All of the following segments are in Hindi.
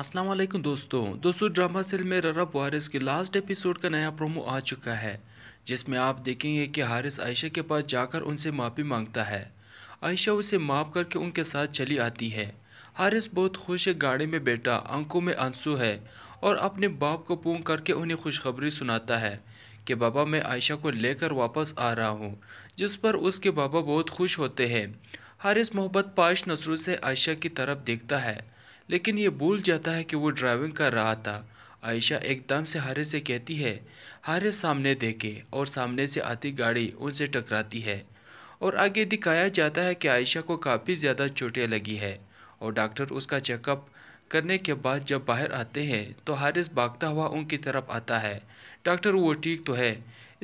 अस्सलाम वालेकुम दोस्तों दोस्तों ड्रामा सेल में ररब वारिस के लास्ट एपिसोड का नया प्रोमो आ चुका है जिसमें आप देखेंगे कि हारिस आयशा के पास जाकर उनसे माफ़ी मांगता है आयशा उसे माफ़ करके उनके साथ चली आती है हारिस बहुत खुश है गाड़ी में बैठा आंखों में आंसू है और अपने बाप को पूंग करके उन्हें खुशखबरी सुनाता है कि बाबा मैं आयशा को लेकर वापस आ रहा हूँ जिस पर उसके बाबा बहुत खुश होते हैं हारिस मोहब्बत पाश नसरू से आयशा की तरफ देखता है लेकिन ये भूल जाता है कि वो ड्राइविंग कर रहा था आयशा एकदम से हारिस से कहती है हारिस सामने देखे और सामने से आती गाड़ी उनसे टकराती है और आगे दिखाया जाता है कि आयशा को काफ़ी ज़्यादा चोटें लगी है और डॉक्टर उसका चेकअप करने के बाद जब बाहर आते हैं तो हारिस भागता हुआ उनकी तरफ आता है डॉक्टर वो ठीक तो है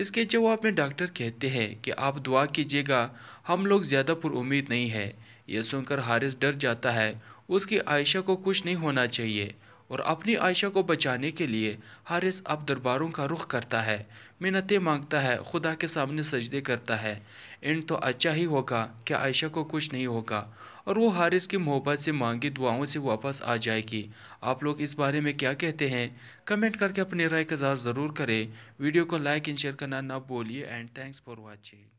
इसके जवाब में डॉक्टर कहते हैं कि आप दुआ कीजिएगा हम लोग ज़्यादा पुरुद नहीं है यह सुनकर हारिस डर जाता है उसकी आयशा को कुछ नहीं होना चाहिए और अपनी आयशा को बचाने के लिए हारिस अब दरबारों का रुख करता है मिन्नतें मांगता है खुदा के सामने सजदे करता है इन तो अच्छा ही होगा कि आयशा को कुछ नहीं होगा और वो हारिस की मोहब्बत से मांगी दुआओं से वापस आ जाएगी आप लोग इस बारे में क्या कहते हैं कमेंट करके अपनी राय का ज़रूर करें वीडियो को लाइक एंड शेयर करना ना भूलिए एंड थैंक्स फॉर वॉचिंग